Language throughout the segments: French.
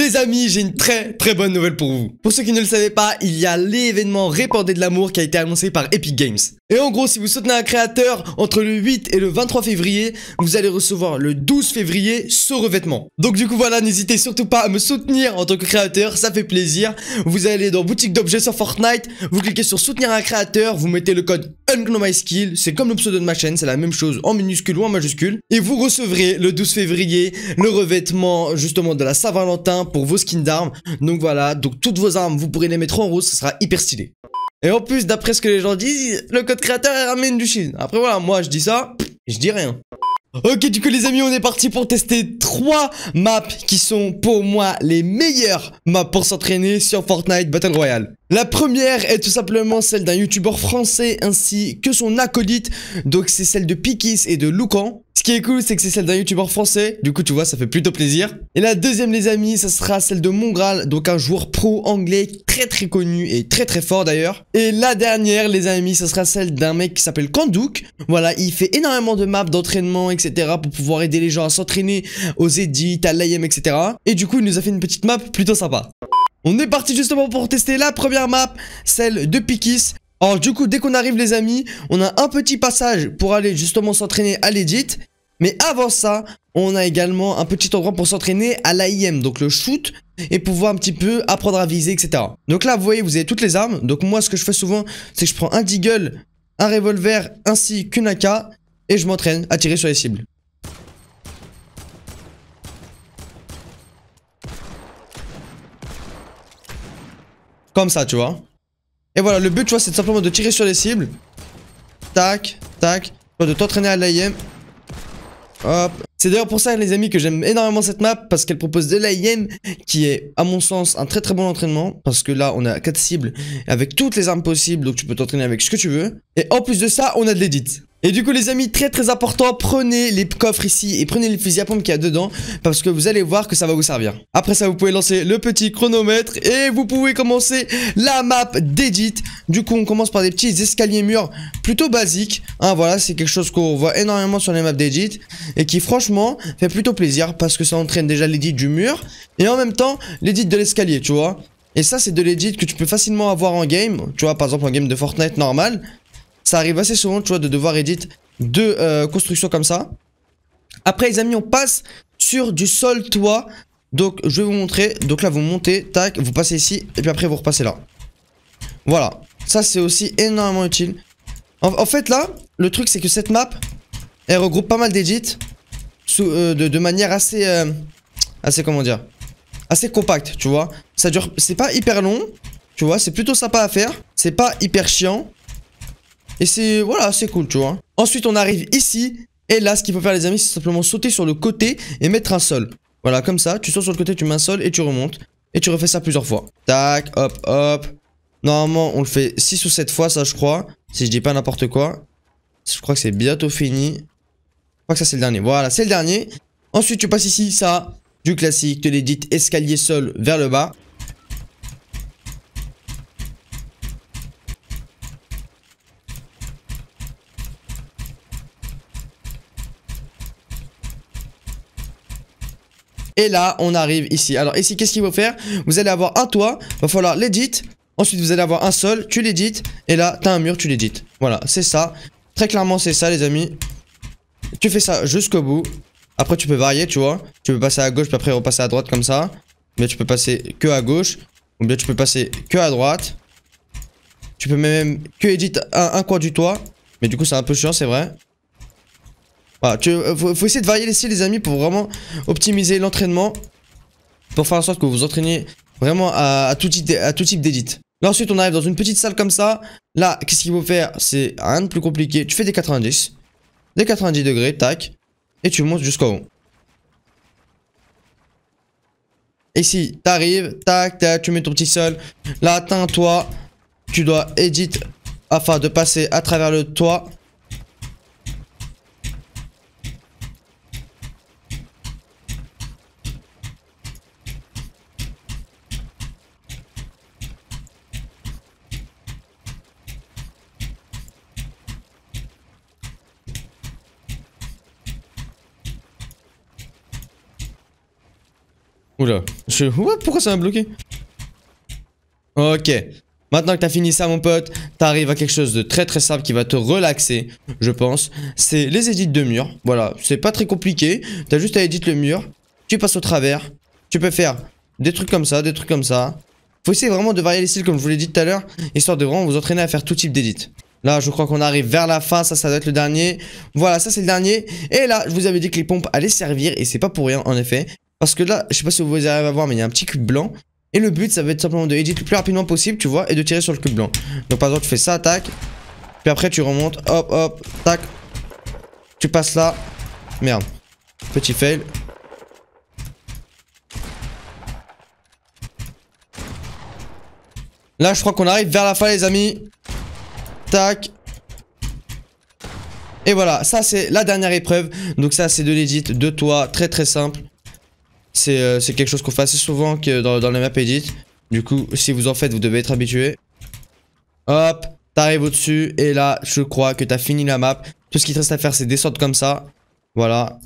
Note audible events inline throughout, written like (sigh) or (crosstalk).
Les amis, j'ai une très très bonne nouvelle pour vous. Pour ceux qui ne le savaient pas, il y a l'événement Répandé de l'amour qui a été annoncé par Epic Games. Et en gros, si vous soutenez un créateur entre le 8 et le 23 février, vous allez recevoir le 12 février ce revêtement. Donc du coup voilà, n'hésitez surtout pas à me soutenir en tant que créateur, ça fait plaisir. Vous allez dans boutique d'objets sur Fortnite, vous cliquez sur soutenir un créateur, vous mettez le code UNGNOMYSKILL, c'est comme le pseudo de ma chaîne, c'est la même chose en minuscule ou en majuscule. Et vous recevrez le 12 février le revêtement justement de la Saint-Valentin pour vos skins d'armes. Donc voilà, donc toutes vos armes, vous pourrez les mettre en rose, ce sera hyper stylé. Et en plus, d'après ce que les gens disent, le code créateur est ramène du Chine. Après voilà, moi je dis ça, je dis rien. Ok du coup les amis on est parti pour tester trois maps qui sont pour moi les meilleures maps pour s'entraîner sur Fortnite Battle Royale. La première est tout simplement celle d'un youtubeur français ainsi que son acolyte donc c'est celle de Pikis et de Lucan ce qui est cool, c'est que c'est celle d'un youtubeur français. Du coup, tu vois, ça fait plutôt plaisir. Et la deuxième, les amis, ça sera celle de Mongral, donc un joueur pro anglais très très connu et très très fort d'ailleurs. Et la dernière, les amis, ça sera celle d'un mec qui s'appelle Kandouk. Voilà, il fait énormément de maps d'entraînement, etc. pour pouvoir aider les gens à s'entraîner aux edits, à l'AM, etc. Et du coup, il nous a fait une petite map plutôt sympa. On est parti justement pour tester la première map, celle de Pikis. Alors du coup, dès qu'on arrive les amis, on a un petit passage pour aller justement s'entraîner à l'edit. Mais avant ça, on a également un petit endroit pour s'entraîner à l'AIM, donc le shoot, et pouvoir un petit peu apprendre à viser, etc. Donc là, vous voyez, vous avez toutes les armes. Donc moi, ce que je fais souvent, c'est que je prends un deagle, un revolver, ainsi qu'une AK, et je m'entraîne à tirer sur les cibles. Comme ça, tu vois. Et voilà, le but, tu vois, c'est simplement de tirer sur les cibles. Tac, tac. De t'entraîner à l'AIM c'est d'ailleurs pour ça, les amis, que j'aime énormément cette map, parce qu'elle propose de l'AIM, qui est, à mon sens, un très très bon entraînement, parce que là, on a 4 cibles avec toutes les armes possibles, donc tu peux t'entraîner avec ce que tu veux. Et en plus de ça, on a de l'édit. Et du coup les amis très très important prenez les coffres ici et prenez les fusils à pompe qu'il y a dedans parce que vous allez voir que ça va vous servir. Après ça vous pouvez lancer le petit chronomètre et vous pouvez commencer la map d'Edit. Du coup on commence par des petits escaliers murs plutôt basiques. Hein, voilà c'est quelque chose qu'on voit énormément sur les maps d'Edit et qui franchement fait plutôt plaisir parce que ça entraîne déjà l'Edit du mur et en même temps l'Edit de l'escalier tu vois. Et ça c'est de l'Edit que tu peux facilement avoir en game, tu vois par exemple en game de Fortnite normal. Ça arrive assez souvent, tu vois, de devoir éditer deux euh, constructions comme ça. Après, les amis, on passe sur du sol toit. Donc, je vais vous montrer. Donc là, vous montez, tac, vous passez ici, et puis après, vous repassez là. Voilà. Ça, c'est aussi énormément utile. En, fait, là, le truc, c'est que cette map, elle regroupe pas mal d'édits euh, de, manière assez... Euh, assez, comment dire Assez compacte, tu vois. Ça dure... C'est pas hyper long, tu vois. C'est plutôt sympa à faire. C'est pas hyper chiant. Et c'est, voilà, c'est cool, tu vois. Ensuite, on arrive ici. Et là, ce qu'il faut faire, les amis, c'est simplement sauter sur le côté et mettre un sol. Voilà, comme ça. Tu sautes sur le côté, tu mets un sol et tu remontes. Et tu refais ça plusieurs fois. Tac, hop, hop. Normalement, on le fait 6 ou 7 fois, ça, je crois. Si je dis pas n'importe quoi. Je crois que c'est bientôt fini. Je crois que ça, c'est le dernier. Voilà, c'est le dernier. Ensuite, tu passes ici, ça. Du classique, te dites escalier sol vers le bas. Et là, on arrive ici. Alors ici, qu'est-ce qu'il faut faire Vous allez avoir un toit, va falloir l'édit. Ensuite, vous allez avoir un sol, tu l'édites. Et là, t'as un mur, tu l'édites. Voilà, c'est ça. Très clairement, c'est ça, les amis. Tu fais ça jusqu'au bout. Après, tu peux varier, tu vois. Tu peux passer à gauche, puis après repasser à droite comme ça. Mais tu peux passer que à gauche. Ou bien tu peux passer que à droite. Tu peux même que éditer un coin du toit. Mais du coup c'est un peu chiant c'est vrai. Voilà, tu, euh, faut, essayer de varier les styles, les amis, pour vraiment optimiser l'entraînement. Pour faire en sorte que vous vous entraîniez vraiment à, à tout type d'édit. Là, ensuite, on arrive dans une petite salle comme ça. Là, qu'est-ce qu'il faut faire C'est rien de plus compliqué. Tu fais des 90. Des 90 degrés, tac. Et tu montes jusqu'en haut. Ici, t'arrives, tac, tac, tu mets ton petit sol. Là, atteins toi. Tu dois edit afin de passer à travers le toit. Oula. Je... Pourquoi ça m'a bloqué Ok. Maintenant que t'as fini ça, mon pote, t'arrives à quelque chose de très très simple qui va te relaxer, je pense. C'est les édits de mur. Voilà, c'est pas très compliqué. T'as juste à éditer le mur. Tu passes au travers. Tu peux faire des trucs comme ça, des trucs comme ça. Faut essayer vraiment de varier les styles comme je vous l'ai dit tout à l'heure, histoire de vraiment vous entraîner à faire tout type d'édits. Là, je crois qu'on arrive vers la fin, ça, ça doit être le dernier. Voilà, ça c'est le dernier. Et là, je vous avais dit que les pompes allaient servir, et c'est pas pour rien en effet. Parce que là, je sais pas si vous arrivez à voir, mais il y a un petit cube blanc. Et le but, ça va être simplement de edit le plus rapidement possible, tu vois, et de tirer sur le cube blanc. Donc par exemple, tu fais ça, tac. Puis après, tu remontes, hop, hop, tac. Tu passes là. Merde. Petit fail. Là, je crois qu'on arrive vers la fin, les amis. Tac. Et voilà, ça c'est la dernière épreuve. Donc ça c'est de l'édit de toi, très très simple. Euh, c'est quelque chose qu'on fait assez souvent que dans, les maps map edit. Du coup, si vous en faites, vous devez être habitué. Hop, t'arrives au-dessus. Et là, je crois que t'as fini la map. Tout ce qui te reste à faire, c'est descendre comme ça. Voilà.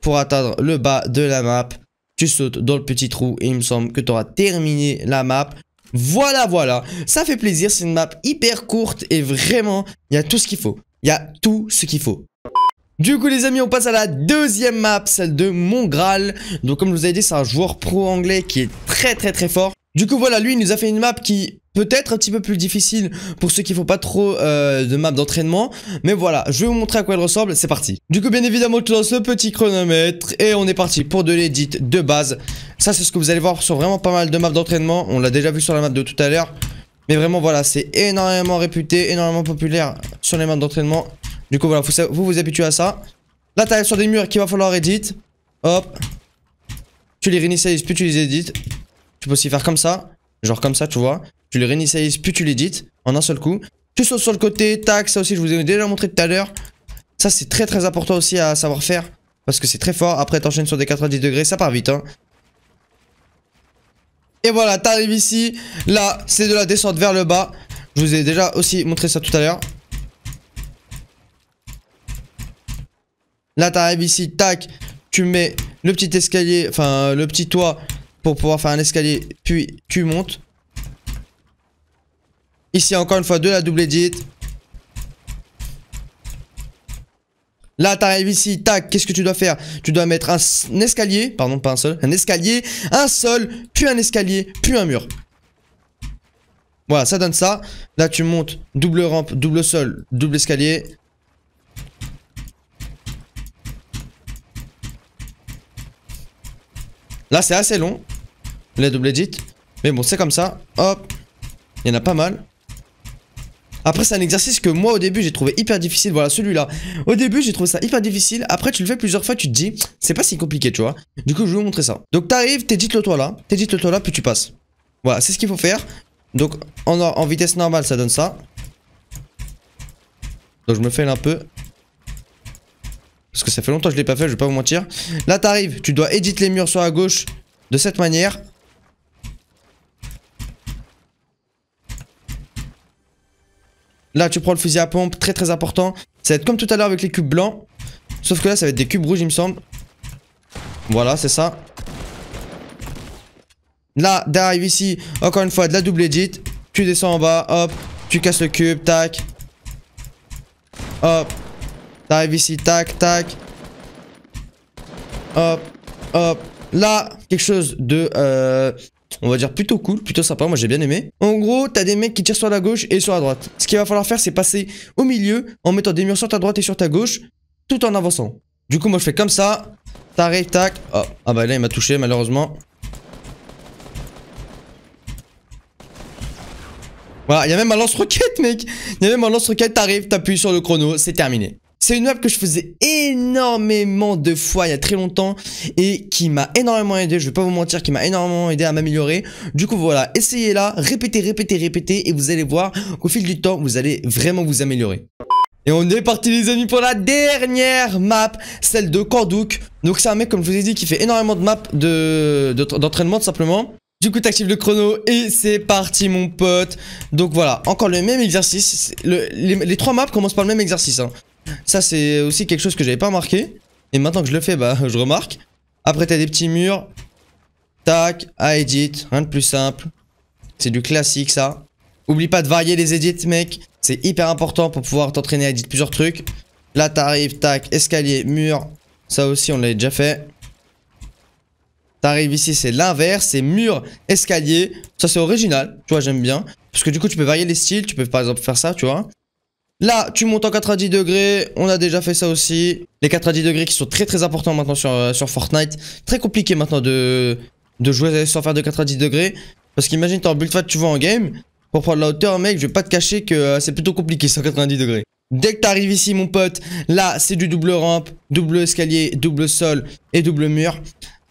Pour atteindre le bas de la map, tu sautes dans le petit trou. Et il me semble que t'auras terminé la map. Voilà, voilà. Ça fait plaisir. C'est une map hyper courte. Et vraiment, il y a tout ce qu'il faut. Il y a tout ce qu'il faut. Du coup les amis on passe à la deuxième map, celle de Mongral. Donc comme je vous ai dit c'est un joueur pro anglais qui est très très très fort. Du coup voilà lui il nous a fait une map qui peut-être un petit peu plus difficile pour ceux qui font pas trop euh, de map d'entraînement. Mais voilà je vais vous montrer à quoi elle ressemble, c'est parti. Du coup bien évidemment je lance le petit chronomètre et on est parti pour de l'édit de base. Ça c'est ce que vous allez voir sur vraiment pas mal de maps d'entraînement, on l'a déjà vu sur la map de tout à l'heure. Mais vraiment voilà c'est énormément réputé, énormément populaire sur les maps d'entraînement du coup, voilà, vous vous habituez à ça. Là, t'arrives sur des murs qu'il va falloir edit. Hop. Tu les réinitialises, puis tu les édites. Tu peux aussi faire comme ça. Genre comme ça, tu vois. Tu les réinitialises, puis tu les édites en un seul coup. Tu sautes sur le côté, tac, ça aussi, je vous ai déjà montré tout à l'heure. Ça, c'est très très important aussi à savoir faire. Parce que c'est très fort. Après, t'enchaînes sur des 90 degrés, ça part vite. Hein. Et voilà, t'arrives ici. Là, c'est de la descente vers le bas. Je vous ai déjà aussi montré ça tout à l'heure. Là, t'arrives ici, tac, tu mets le petit escalier, enfin le petit toit pour pouvoir faire un escalier, puis tu montes. Ici, encore une fois, de la double edit. Là, t'arrives ici, tac, qu'est-ce que tu dois faire Tu dois mettre un, escalier, pardon, pas un seul, un escalier, un sol, puis un escalier, puis un mur. Voilà, ça donne ça. Là, tu montes double rampe, double sol, double escalier. Là, c'est assez long. Les double edits. Mais bon, c'est comme ça. Hop. Il y en a pas mal. Après, c'est un exercice que moi, au début, j'ai trouvé hyper difficile. Voilà, celui-là. Au début, j'ai trouvé ça hyper difficile. Après, tu le fais plusieurs fois, tu te dis, c'est pas si compliqué, tu vois. Du coup, je vais vous montrer ça. Donc, t'arrives, t'édites le toit là. T'édites le toit là, puis tu passes. Voilà, c'est ce qu'il faut faire. Donc, en, en vitesse normale, ça donne ça. Donc, je me fais un peu. Parce que ça fait longtemps que je l'ai pas fait, je vais pas vous mentir. Là, t'arrives, tu dois éditer les murs sur la gauche de cette manière. Là, tu prends le fusil à pompe, très très important. Ça va être comme tout à l'heure avec les cubes blancs. Sauf que là, ça va être des cubes rouges, il me semble. Voilà, c'est ça. Là, d'arrive ici, encore une fois, de la double édite Tu descends en bas, hop. Tu casses le cube, tac. Hop. T'arrives ici, tac, tac. Hop, hop. Là, quelque chose de... Euh, on va dire plutôt cool, plutôt sympa, moi j'ai bien aimé. En gros, t'as des mecs qui tirent sur la gauche et sur la droite. Ce qu'il va falloir faire, c'est passer au milieu en mettant des murs sur ta droite et sur ta gauche, tout en avançant. Du coup, moi je fais comme ça. T'arrives, tac. Oh, ah bah là, il m'a touché malheureusement. Voilà, il y a même un lance-roquette, mec. Il y a même un lance-roquette, t'arrives, t'appuies sur le chrono, c'est terminé. C'est une map que je faisais énormément de fois il y a très longtemps et qui m'a énormément aidé, je vais pas vous mentir, qui m'a énormément aidé à m'améliorer. Du coup voilà, essayez-la, répétez, répétez, répétez et vous allez voir au fil du temps, vous allez vraiment vous améliorer. Et on est parti les amis pour la dernière map, celle de Kordouk. Donc c'est un mec comme je vous ai dit qui fait énormément de maps d'entraînement de, d'entraînement tout simplement. Du coup, t'actives le chrono et c'est parti, mon pote. Donc voilà, encore le même exercice. les, trois maps commencent par le même exercice. Hein. Ça, c'est aussi quelque chose que j'avais pas remarqué. Et maintenant que je le fais, bah, je remarque. Après, t'as des petits murs. Tac, à edit, rien de plus simple. C'est du classique, ça. Oublie pas de varier les edits, mec. C'est hyper important pour pouvoir t'entraîner à edit plusieurs trucs. Là, t'arrives, tac, escalier, mur. Ça aussi, on l'avait déjà fait. T'arrives ici, c'est l'inverse, c'est mur, escalier. Ça, c'est original, tu vois, j'aime bien. Parce que du coup, tu peux varier les styles, tu peux par exemple faire ça, tu vois. Là, tu montes en 90 degrés, on a déjà fait ça aussi. Les 90 degrés qui sont très très importants maintenant euh, sur, Fortnite. Très compliqué maintenant de, de jouer sans faire de 90 degrés. Parce qu'imagine, t'es en build tu vas en game. Pour prendre la hauteur, mec, je vais pas te cacher que euh, c'est plutôt compliqué 190 degrés. Dès que t'arrives ici, mon pote, là, c'est du double rampe, double escalier, double sol et double mur.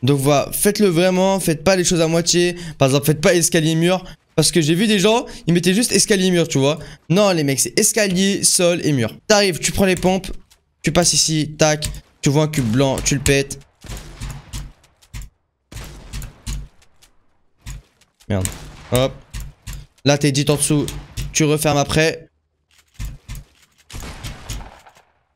Donc voilà, faites-le vraiment, faites pas les choses à moitié. Par exemple, faites pas escalier-mur. Parce que j'ai vu des gens, ils mettaient juste escalier mur, tu vois. Non, les mecs, c'est escalier, sol et mur. T'arrives, tu prends les pompes, tu passes ici, tac. Tu vois un cube blanc, tu le pètes. Merde. Hop. Là, t'es dit en dessous. Tu refermes après.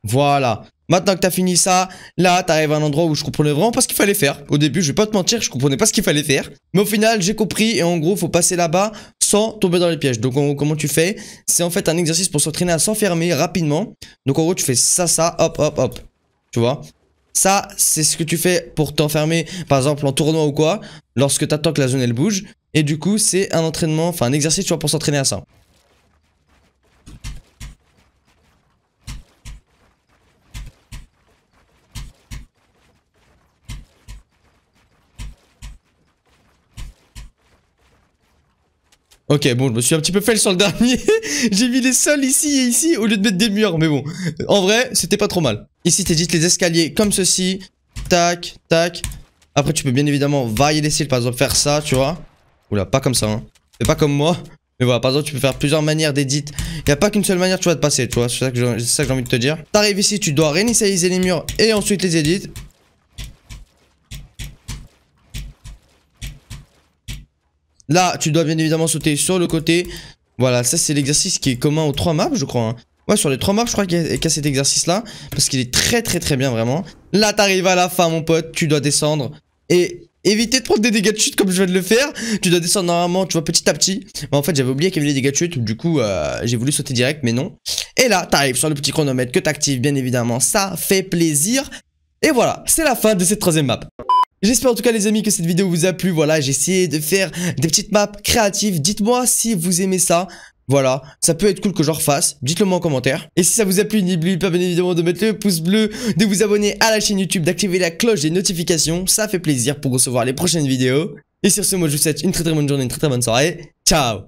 Voilà. Maintenant que t'as fini ça, là, t'arrives à un endroit où je comprenais vraiment pas ce qu'il fallait faire. Au début, je vais pas te mentir, je comprenais pas ce qu'il fallait faire. Mais au final, j'ai compris et en gros, faut passer là-bas sans tomber dans les pièges. Donc, en gros, comment tu fais C'est en fait un exercice pour s'entraîner à s'enfermer rapidement. Donc, en gros, tu fais ça, ça, hop, hop, hop. Tu vois ça, c'est ce que tu fais pour t'enfermer, par exemple en tournoi ou quoi, lorsque t'attends que la zone elle bouge. Et du coup, c'est un entraînement, enfin un exercice, tu vois, pour s'entraîner à ça. Ok, bon, je me suis un petit peu fait sur le dernier. (laughs) J'ai mis les sols ici et ici au lieu de mettre des murs, mais bon. En vrai, c'était pas trop mal. Ici, t'édites les escaliers comme ceci. Tac, tac. Après, tu peux bien évidemment varier les styles. Par exemple, faire ça, tu vois. Oula, pas comme ça, hein. pas comme moi. (laughs) Mais voilà, par exemple, tu peux faire plusieurs manières d'édite, Il n'y a pas qu'une seule manière, tu vois, de passer, tu vois. C'est ça que j'ai envie de te dire. T'arrives ici, tu dois réinitialiser les murs et ensuite les édites. Là, tu dois bien évidemment sauter sur le côté. Voilà, ça c'est l'exercice qui est commun aux trois maps, je crois. Hein. Ouais, sur les trois maps, je crois qu'il y, a cet exercice-là. Parce qu'il est très très très bien, vraiment. Là, t'arrives à la fin, mon pote. Tu dois descendre. Et éviter de prendre des dégâts de chute comme je viens de le faire. Tu dois descendre normalement, tu vois, petit à petit. Mais en fait, j'avais oublié qu'il y avait des dégâts de chute. Du coup, euh, j'ai voulu sauter direct, mais non. Et là, t'arrives sur le petit chronomètre que t'actives, bien évidemment. Ça fait plaisir. Et voilà, c'est la fin de cette troisième map. J'espère en tout cas les amis que cette vidéo vous a plu. Voilà, j'ai essayé de faire des petites maps créatives. Dites-moi si vous aimez ça. Voilà, ça peut être cool que je refasse, dites-le moi en commentaire. Et si ça vous a plu, n'oubliez pas bien évidemment de mettre le pouce bleu, de vous abonner à la chaîne YouTube, d'activer la cloche des notifications, ça fait plaisir pour recevoir les prochaines vidéos. Et sur ce, moi je vous souhaite une très très bonne journée, une très très bonne soirée. Ciao